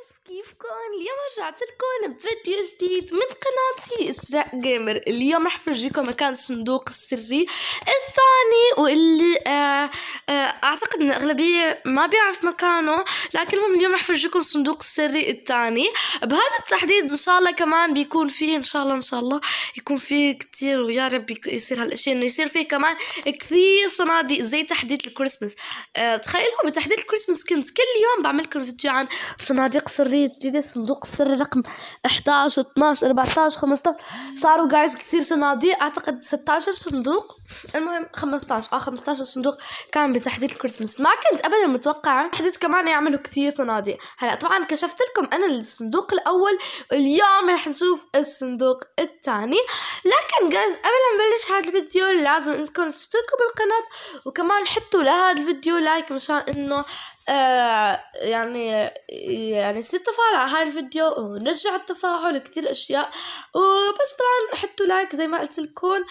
ناس كيفكم اليوم رجعت لكم بفيديو جديد من قناتي اسراء جيمر اليوم رح فرجيكم مكان الصندوق السري الثاني واللي آه آه اعتقد ان الاغلبيه ما بيعرف مكانه لكن المهم اليوم رح فرجيكم الصندوق السري الثاني بهذا التحديد ان شاء الله كمان بيكون فيه ان شاء الله ان شاء الله يكون فيه كثير ويا رب يصير هالاشياء انه يصير فيه كمان كثير صناديق زي تحديث الكريسماس آه تخيلوا بتحديث الكريسماس كنت كل يوم بعمل لكم فيديو عن صناديق صندوق سري جديد صندوق سري رقم 11 12 14 15 صاروا جايز كثير صناديق اعتقد 16 صندوق المهم 15 اه 15 صندوق كان بتحديث الكريسماس ما كنت ابدا متوقعه تحديث كمان يعملوا كثير صناديق هلا طبعا كشفت لكم انا الصندوق الاول اليوم رح نشوف الصندوق الثاني لكن جايز قبل ما نبلش هذا الفيديو لازم انكم تشتركوا بالقناه وكمان حطوا لهذا الفيديو لايك مشان انه آه، يعني يعني يعني تفاعل على هاي الفيديو ونرجع التفاعل كثير اشياء وبس طبعا حطوا لايك زي ما قلت لكم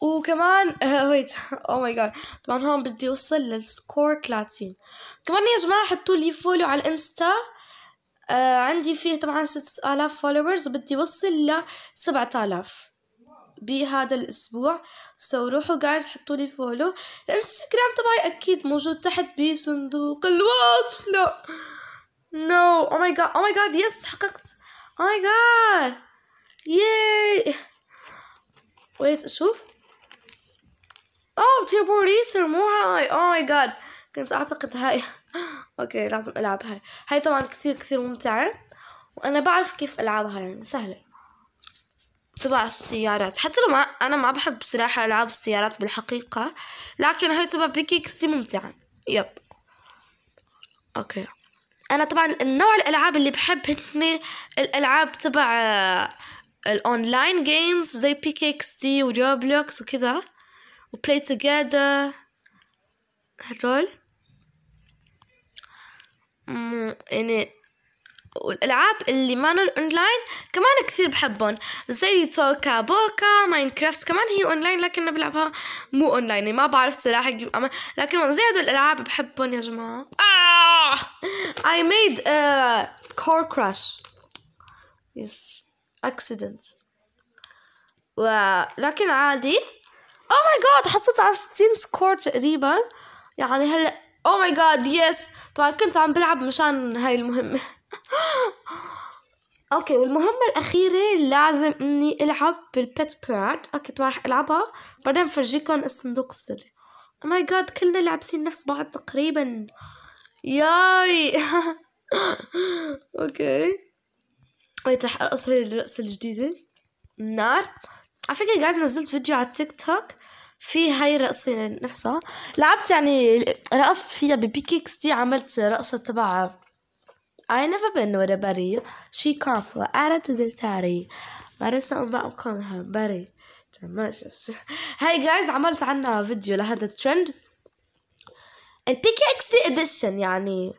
وكمان ويت او ماي جاد طبعا هون بدي اوصل للسكور 30 كمان يا جماعه حطوا لي فولو على الانستا آه، عندي فيه طبعا 6000 فولورز وبدي اوصل ل 7000 بهذا الاسبوع فروحوا جايز حطوا لي فولو الانستغرام تبعي اكيد موجود تحت بصندوق الوصف لا نو او ماي جاد او ماي جاد يس حققت او ماي جاد ياي ويت اشوف اوه تيربو ريسر مو هاي او ماي جاد كنت اعتقد هاي اوكي لازم العب هاي هاي طبعا كثير كثير ممتعه وانا بعرف كيف العبها يعني سهله تبع السيارات حتى لو ما أنا ما بحب صراحة ألعاب السيارات بالحقيقة لكن هاي تبع بيكي كستي ممتعة يب أوكي أنا طبعا النوع الألعاب اللي بحب هن الألعاب تبع آه، الأونلاين جيمز زي بيكي كستي وروبلوكس وكذا وبلاي توجيدر هدول يعني والألعاب اللي مانو أونلاين كمان كثير بحبهم زي توكا بوكا ماينكرافت كمان هي أونلاين لكن بلعبها مو أونلاين يعني ما بعرف صراحة لكن زي هدول الألعاب بحبهم يا جماعة آه! I made a car crash yes ولكن عادي او ماي جاد حصلت على 60 سكور تقريبا يعني هلا او ماي جاد يس طبعا كنت عم بلعب مشان هاي المهمه اوكي والمهمة الأخيرة لازم إني ألعب بالبيت بيرد، اوكي طبعا رح ألعبها بعدين بفرجيكم الصندوق السري، أو ماي جاد كلنا لابسين نفس بعض تقريبا، ياي اوكي ويت رح أرقص هي الرقصة الجديدة النار على فكرة جايز نزلت فيديو على التيك توك في هاي الرقصة نفسها لعبت يعني رقصت فيها ببيكيكس دي عملت رقصة تبع I never been with a buddy. She comes وأنا نزلت تاري مارسة معكم بري ماشي هاي جايز عملت عنا فيديو لهذا الترند البيكي اكس دي اديشن يعني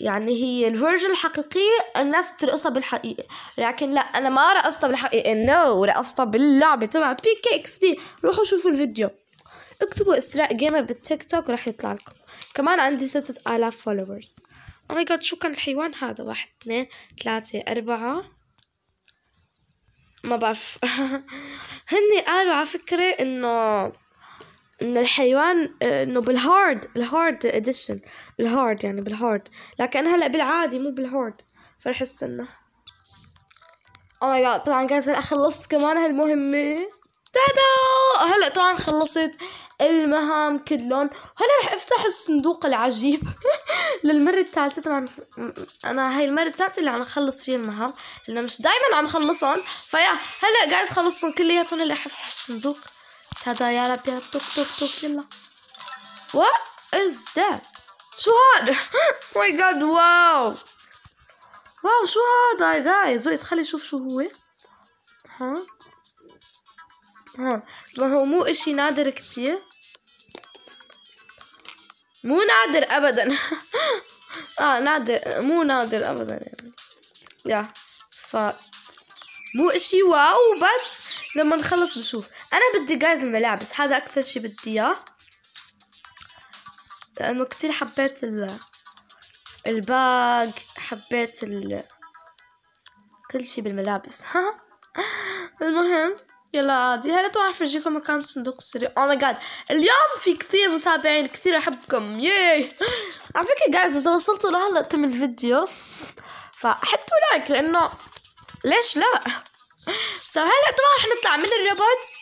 يعني هي الفيرجن الحقيقية الناس بترقصها بالحقيقة لكن لا أنا ما رقصتها بالحقيقة نو no. رقصتها باللعبة تبع بيكي اكس دي روحوا شوفوا الفيديو اكتبوا إسراء جيمر بالتيك توك وراح يطلع لكم كمان عندي ستة آلاف فولورز او ماي جاد شو كان الحيوان هذا واحد اثنين ثلاثة اربعة ما بعرف هني قالوا على فكرة انه انه الحيوان انه بالهارد الهارد اديشن الهارد يعني بالهارد لكن هلا بالعادي مو بالهارد فرح استنى او ماي جاد طبعا جايز أخلصت خلصت كمان هالمهمة تادا هلا طبعا خلصت المهام كلهم هلا رح افتح الصندوق العجيب للمرة الثالثة طبعا انا هاي المرة الثالثة اللي عم اخلص فيها المهام لانه مش دايما عم اخلصهم فيا هلا قاعد اخلصهم كلياتهم اللي رح افتح الصندوق تادا يا رب يا رب توك توك توك يلا وات از ذات شو هاد ماي جاد واو واو شو هذا جايز ويت خلي اشوف شو هو ها هون طبعا هو مو اشي نادر كتير مو نادر ابدا اه نادر مو نادر ابدا يعني يا ف مو اشي واو بس لما نخلص بشوف انا بدي جايز الملابس هذا اكثر شي بدي اياه لانه كتير حبيت ال الباج حبيت ال كل شي بالملابس ها المهم يلا عادي هلا تو عارفه اجيكم مكان صندوق السري او ماي جاد اليوم في كثير متابعين كثير احبكم ياي على فكره جايز اذا وصلتوا لهلا تم الفيديو فحطوا لايك لانه ليش لا سو هلا طبعا رح نطلع من الريبوت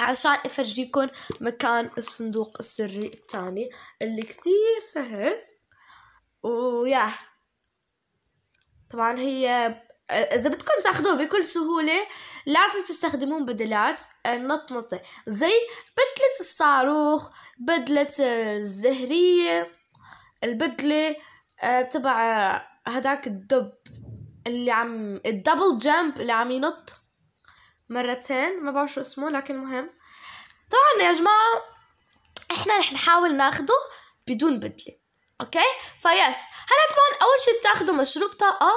عشان افرجيكم مكان الصندوق السري الثاني اللي كثير سهل ويا طبعا هي اذا بدكم تاخذوه بكل سهوله لازم تستخدمون بدلات آه، نطنطة زي بدلة الصاروخ بدلة آه، الزهرية البدلة آه، تبع هداك الدب اللي عم الدبل جامب اللي عم ينط مرتين ما بعرف شو اسمه لكن المهم طبعا يا جماعة احنا رح نحاول ناخده بدون بدلة اوكي فيس هلا طبعا اول شي بتاخدوا مشروب طاقة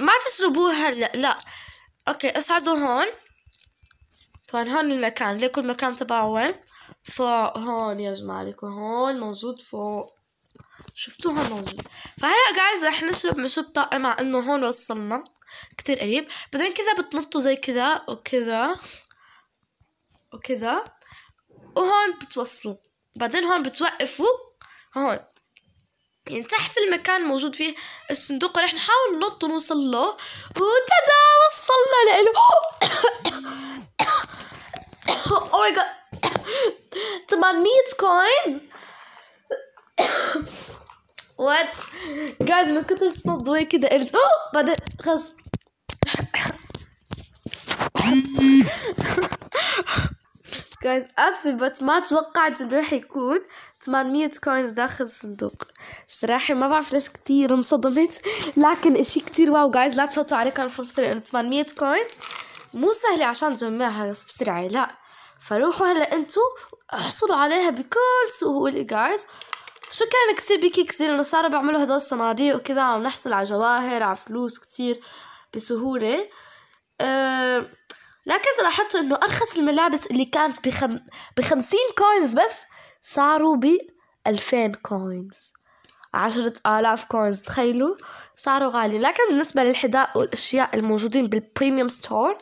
ما تشربوه هلا لا اوكي اصعدوا هون طبعا هون المكان ليكو المكان تبعه فوق هون يا جماعة ليكو هون موجود فوق شفتوا هون موجود فهلا جايز رح نشرب مشروب طاقة مع انه هون وصلنا كتير قريب بعدين كذا بتنطوا زي كذا وكذا وكذا وهون بتوصلوا بعدين هون بتوقفوا هون يعني تحت المكان موجود فيه الصندوق رح نحاول ننط ونوصل له وتدا وصل وات جايز من كثر الصوت ضوي كده قلت اوه بعدين خلص جايز اسفة بس ما توقعت انه راح يكون 800 كوينز داخل الصندوق صراحة ما بعرف ليش كثير انصدمت لكن اشي كثير واو جايز لا تفوتوا عليكم الفرصة لانه 800 كوينز مو سهلة عشان تجمعها بسرعة لا فروحوا هلا انتو احصلوا عليها بكل سهولة جايز شكرا كتير بيكي كتير انه صاروا بيعملوا هدول الصناديق وكذا عم نحصل على جواهر على فلوس كتير بسهولة أه لكن لاحظتوا انه ارخص الملابس اللي كانت بخم... بخمسين كوينز بس صاروا ب 2000 كوينز عشرة آلاف كوينز تخيلوا صاروا غاليين لكن بالنسبة للحذاء والأشياء الموجودين بالبريميوم ستور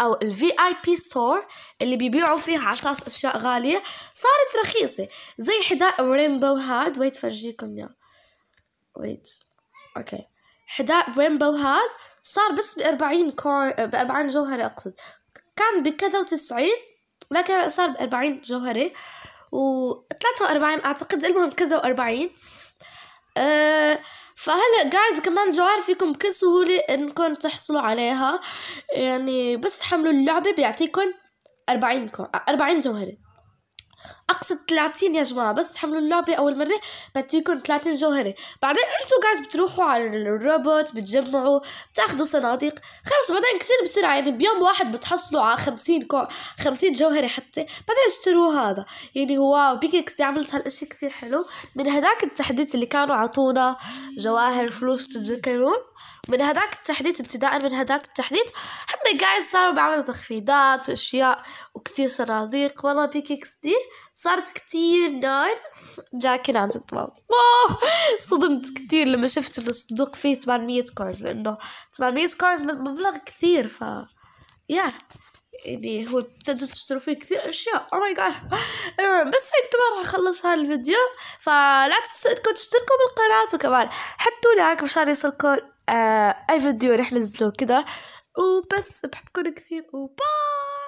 او الفي اي بي ستور اللي بيبيعوا فيه على اساس اشياء غاليه صارت رخيصه زي حذاء رينبو هاد ويت فرجيكم اياه ويت اوكي حذاء رينبو هاد صار بس بأربعين كور بأربعين جوهرة أقصد كان بكذا وتسعين لكن صار بأربعين جوهرة و 43 أعتقد المهم كذا و 40 أه فهلا جايز كمان جوار فيكم بكل سهولة انكم تحصلوا عليها يعني بس حملوا اللعبة بيعطيكم أربعين كو... 40 جوهرة اقصد 30 يا جماعه بس تحملوا اللعبه اول مره بتجيكم 30 جوهره بعدين انتم جايز بتروحوا على الروبوت بتجمعوا بتاخذوا صناديق خلص بعدين كثير بسرعه يعني بيوم واحد بتحصلوا على 50 كو... 50 جوهره حتى بعدين اشتروا هذا يعني واو بيكس عملت هالشيء كثير حلو من هذاك التحديث اللي كانوا عطونا جواهر فلوس تتذكرون من هذاك التحديث ابتداء من هذاك التحديث هم جايز صاروا بعمل تخفيضات واشياء وكثير صناديق والله بيك اكس دي صارت كثير نار لكن عن جد واو صدمت كثير لما شفت الصندوق فيه 800 كوينز لانه 800 كوينز مبلغ كثير ف يا يعني هو ابتدوا تشتروا فيه كثير اشياء او ماي جاد بس هيك تمام راح اخلص هالفيديو فلا تنسوا انكم تشتركوا بالقناه وكمان حطوا لايك مشان يوصلكم آه، اي فيديو رح ننزله كده وبس بحبكم كثير وباي